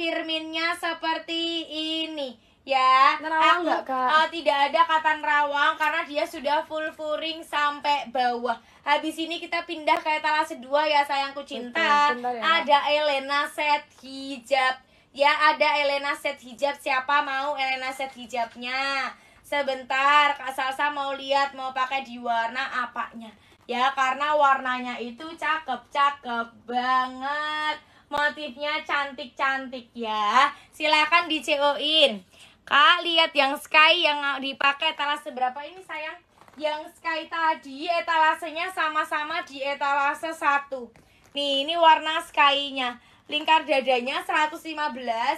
firminnya seperti ini ya nerawang gak, kak uh, tidak ada kata rawang karena dia sudah full furing sampai bawah habis ini kita pindah ke etalase dua ya sayangku cinta bentar, ya. ada Elena set hijab ya ada Elena set hijab siapa mau Elena set hijabnya sebentar Kak Salsa mau lihat mau pakai di warna apanya ya karena warnanya itu cakep cakep banget motifnya cantik-cantik ya silahkan di CO in kak lihat yang sky yang dipakai etalase seberapa ini sayang yang sky tadi etalasenya sama-sama di etalase satu nih ini warna sky-nya lingkar dadanya 115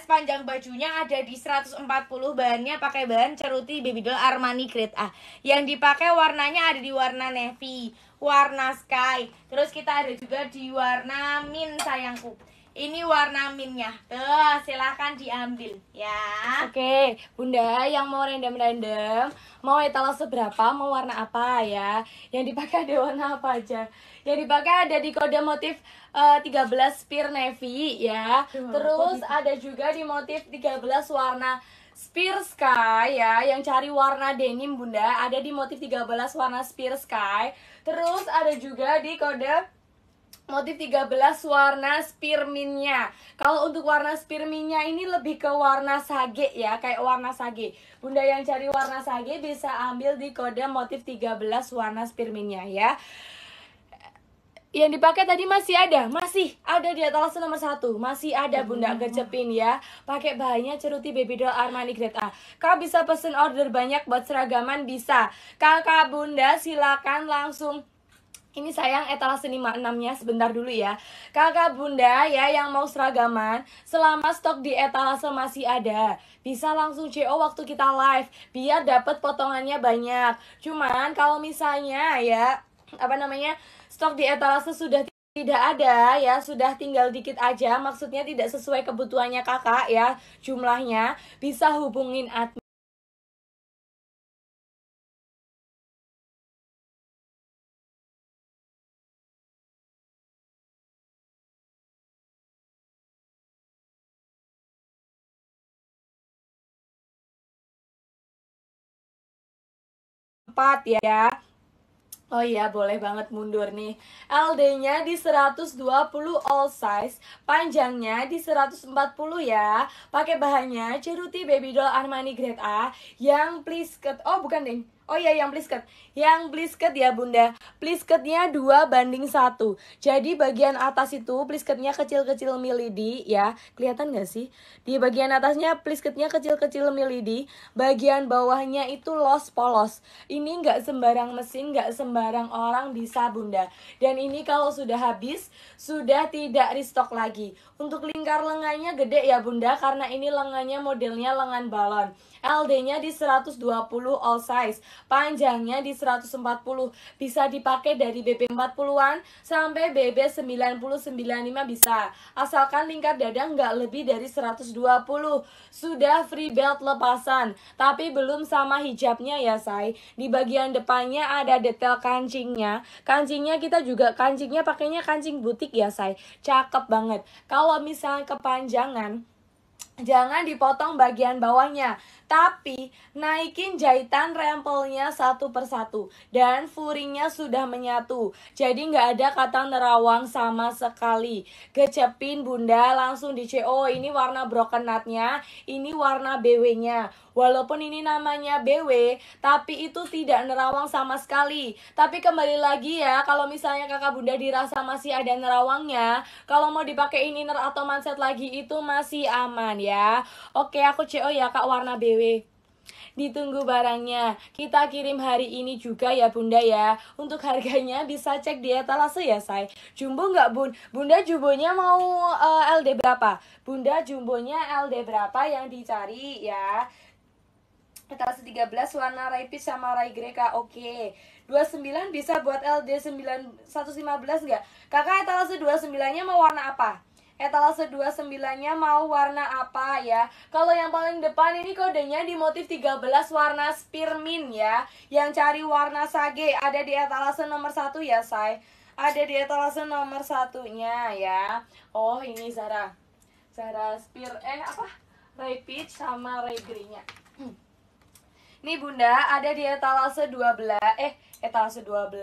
panjang bajunya ada di 140 bahannya pakai bahan ceruti babydoll Armani grade A ah, yang dipakai warnanya ada di warna navy warna sky terus kita ada juga di warna mint sayangku ini warna minnya tuh silahkan diambil ya oke bunda yang mau random random mau etalase berapa mau warna apa ya yang dipakai ada warna apa aja yang dipakai ada di kode motif uh, eh, 13 spear navy ya Duh, terus gitu? ada juga di motif 13 warna Spear Sky ya, yang cari warna denim bunda ada di motif 13 warna Spear Sky Terus ada juga di kode Motif 13 warna spirminnya. Kalau untuk warna spirminnya ini lebih ke warna sage ya, kayak warna sage. Bunda yang cari warna sage bisa ambil di kode motif 13 warna spirminnya ya. Yang dipakai tadi masih ada, masih ada di atas nomor satu, masih ada bunda hmm. gercepin ya. Pakai bahannya ceruti baby doll Armani grade A. kau bisa pesen order banyak buat seragaman bisa. Kakak bunda silakan langsung ini sayang etalase eh, 56-nya sebentar dulu ya. Kakak bunda ya yang mau seragaman, selama stok di etalase masih ada, bisa langsung CO waktu kita live biar dapat potongannya banyak. Cuman kalau misalnya ya apa namanya? stok di etalase sudah tidak ada ya sudah tinggal dikit aja maksudnya tidak sesuai kebutuhannya kakak ya jumlahnya bisa hubungin admin 4 ya. Oh iya, boleh banget mundur nih. LD-nya di 120 all size, panjangnya di 140 ya. Pakai bahannya Ceruti Baby Doll Armani Grade A yang please cut. Oh, bukan, Ding. Oh iya yang blisket. Yang blisket ya Bunda. Blisketnya 2 banding 1. Jadi bagian atas itu blisketnya kecil-kecil milidi ya. Kelihatan gak sih? Di bagian atasnya blisketnya kecil-kecil milidi. Bagian bawahnya itu los polos. Ini gak sembarang mesin, Gak sembarang orang bisa Bunda. Dan ini kalau sudah habis, sudah tidak restock lagi. Untuk lingkar lengannya gede ya Bunda karena ini lengannya modelnya lengan balon. LD-nya di 120 all size, panjangnya di 140. Bisa dipakai dari BB 40-an sampai BB 995 bisa. Asalkan lingkar dada nggak lebih dari 120. Sudah free belt lepasan, tapi belum sama hijabnya ya, Say. Di bagian depannya ada detail kancingnya. Kancingnya kita juga kancingnya pakainya kancing butik ya, Say. Cakep banget. Kalau misalnya kepanjangan Jangan dipotong bagian bawahnya, tapi naikin jahitan rempelnya satu persatu dan furingnya sudah menyatu. Jadi nggak ada kata nerawang sama sekali. Gecepin bunda langsung di CO. Oh, ini warna broken nutnya, ini warna BW-nya. Walaupun ini namanya BW, tapi itu tidak nerawang sama sekali. Tapi kembali lagi ya, kalau misalnya kakak bunda dirasa masih ada nerawangnya, kalau mau dipakai ini atau manset lagi itu masih aman teman-teman ya. Oke, aku CO ya Kak Warna BW. Ditunggu barangnya. Kita kirim hari ini juga ya Bunda ya. Untuk harganya bisa cek di etalase ya say. Jumbo nggak Bun? Bunda jumbonya mau uh, eh, LD berapa? Bunda jumbonya LD berapa yang dicari ya? Etalase 13 warna Rai peach sama Rai grey kak. Oke. 29 bisa buat LD 9 115 nggak? Kakak etalase 29 nya mau warna apa? etalase 29-nya mau warna apa ya. Kalau yang paling depan ini kodenya di motif 13 warna spearmint ya. Yang cari warna sage ada di etalase nomor satu ya, Say. Ada di etalase nomor satunya ya. Oh, ini Zara. Zara spear eh apa? Ray Peach sama Ray Green-nya. Nih Bunda, ada di etalase 12 eh etalase 12,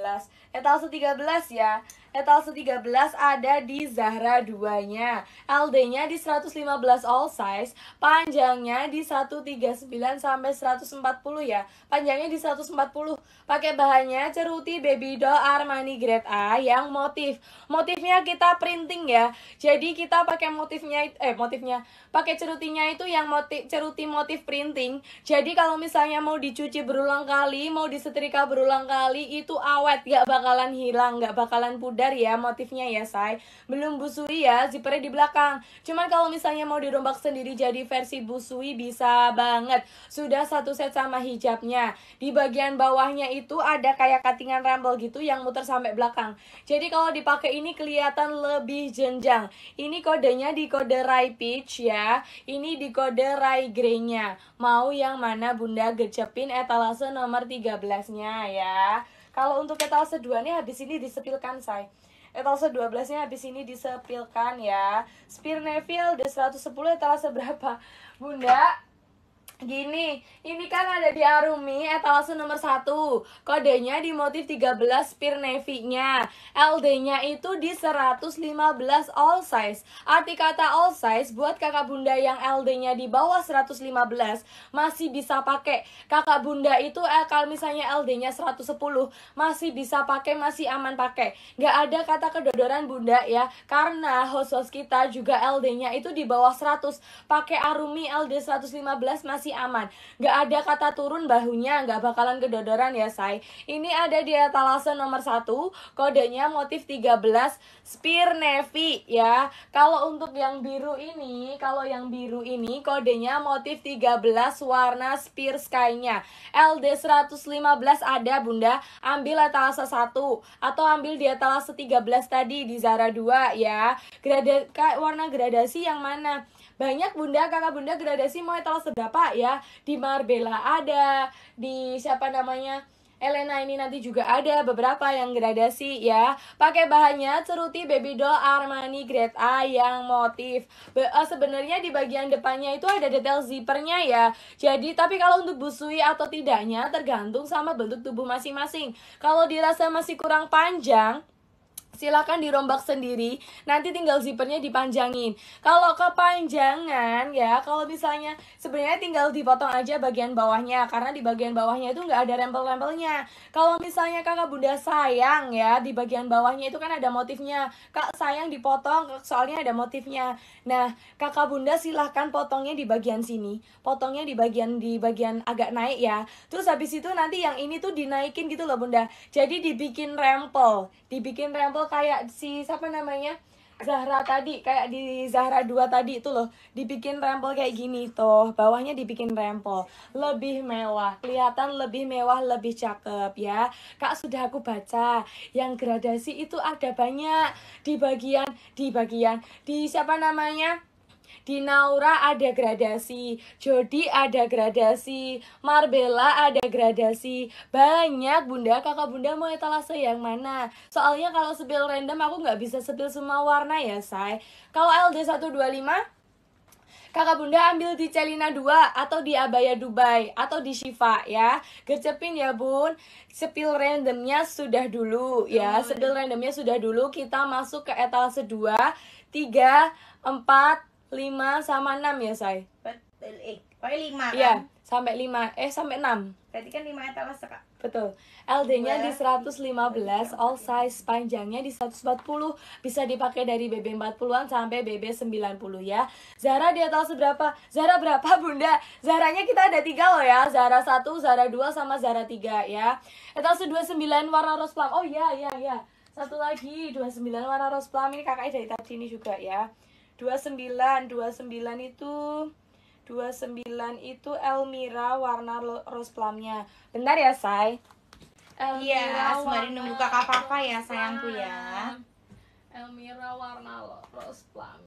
etalase 13 ya. Etalse eh, 13 ada di Zahra 2-nya. LD-nya di 115 all size, panjangnya di 139 sampai 140 ya. Panjangnya di 140. Pakai bahannya ceruti baby doll Armani grade A yang motif. Motifnya kita printing ya. Jadi kita pakai motifnya eh motifnya pakai cerutinya itu yang motif ceruti motif printing. Jadi kalau misalnya mau dicuci berulang kali, mau disetrika berulang kali itu awet, gak bakalan hilang, gak bakalan pudar sadar ya motifnya ya say belum busui ya zippernya di belakang cuman kalau misalnya mau dirombak sendiri jadi versi busui bisa banget sudah satu set sama hijabnya di bagian bawahnya itu ada kayak katingan rambel gitu yang muter sampai belakang jadi kalau dipakai ini kelihatan lebih jenjang ini kodenya di kode rai peach ya ini di kode rai grey-nya mau yang mana bunda gecepin etalase nomor 13 nya ya kalau untuk etalase 2 nya habis ini disepilkan say. Etalase 12 nya habis ini disepilkan ya. Spear Neville D110 etalase berapa? Bunda, Gini, ini kan ada di Arumi etalase nomor 1 Kodenya di motif 13 pir navy-nya LD-nya itu di 115 all size Arti kata all size buat kakak bunda yang LD-nya di bawah 115 Masih bisa pakai Kakak bunda itu eh, kalau misalnya LD-nya 110 Masih bisa pakai, masih aman pakai nggak ada kata kedodoran bunda ya Karena host-host kita juga LD-nya itu di bawah 100 Pakai Arumi LD 115 masih masih aman. Gak ada kata turun bahunya, gak bakalan kedodoran ya say. Ini ada di etalase nomor 1, kodenya motif 13, spear navy ya. Kalau untuk yang biru ini, kalau yang biru ini kodenya motif 13 warna spear sky-nya. LD115 ada bunda, ambil etalase 1 atau ambil di etalase 13 tadi di Zara 2 ya. Grada warna gradasi yang mana? banyak bunda kakak bunda gradasi mau etalase seberapa ya di Marbella ada di siapa namanya Elena ini nanti juga ada beberapa yang gradasi ya. Pakai bahannya ceruti baby doll Armani grade A yang motif. Be uh, sebenarnya di bagian depannya itu ada detail zippernya ya. Jadi tapi kalau untuk busui atau tidaknya tergantung sama bentuk tubuh masing-masing. Kalau dirasa masih kurang panjang, silahkan dirombak sendiri nanti tinggal zippernya dipanjangin kalau kepanjangan ya kalau misalnya sebenarnya tinggal dipotong aja bagian bawahnya karena di bagian bawahnya itu nggak ada rempel-rempelnya kalau misalnya kakak bunda sayang ya di bagian bawahnya itu kan ada motifnya kak sayang dipotong soalnya ada motifnya nah kakak bunda silahkan potongnya di bagian sini potongnya di bagian di bagian agak naik ya terus habis itu nanti yang ini tuh dinaikin gitu loh bunda jadi dibikin rempel dibikin rempel kayak si siapa namanya Zahra tadi kayak di Zahra 2 tadi itu loh dibikin rempel kayak gini tuh bawahnya dibikin rempel lebih mewah kelihatan lebih mewah lebih cakep ya kak sudah aku baca yang gradasi itu ada banyak di bagian di bagian di siapa namanya di Naura ada gradasi, Jody ada gradasi, Marbella ada gradasi. Banyak bunda, kakak bunda mau etalase yang mana? Soalnya kalau spill random aku nggak bisa spill semua warna ya, say. Kalau LD125, Kakak Bunda ambil di Celina 2 atau di Abaya Dubai atau di Shiva ya. Gercepin ya Bun. Spill randomnya sudah dulu ya. Oh. Spill randomnya sudah dulu. Kita masuk ke etalase 2, 3, 4, 5 sama 6 ya, Shay? Betul. Eh, pokoknya 5 iya, kan? Iya, sampai 5. Eh, sampai 6. Berarti kan 5 etalase, Kak. Betul. LD-nya di 115, ya? ya, all size panjangnya di 140. Bisa dipakai dari BB 40-an sampai BB 90 ya. Zara di etalase seberapa? Zara berapa, Bunda? Zaranya kita ada 3 loh ya. Zara 1, Zara 2, sama Zara 3 ya. Etalase 29 warna rose plum. Oh iya, iya, iya. Satu lagi 29 warna rose plum ini kakaknya dari tadi ini juga ya. 29 29 itu 29 itu Elmira warna rose plumnya bentar ya say iya, Elmira iya, sembari nunggu kakak kakak ya sayangku ya Elmira warna rose plum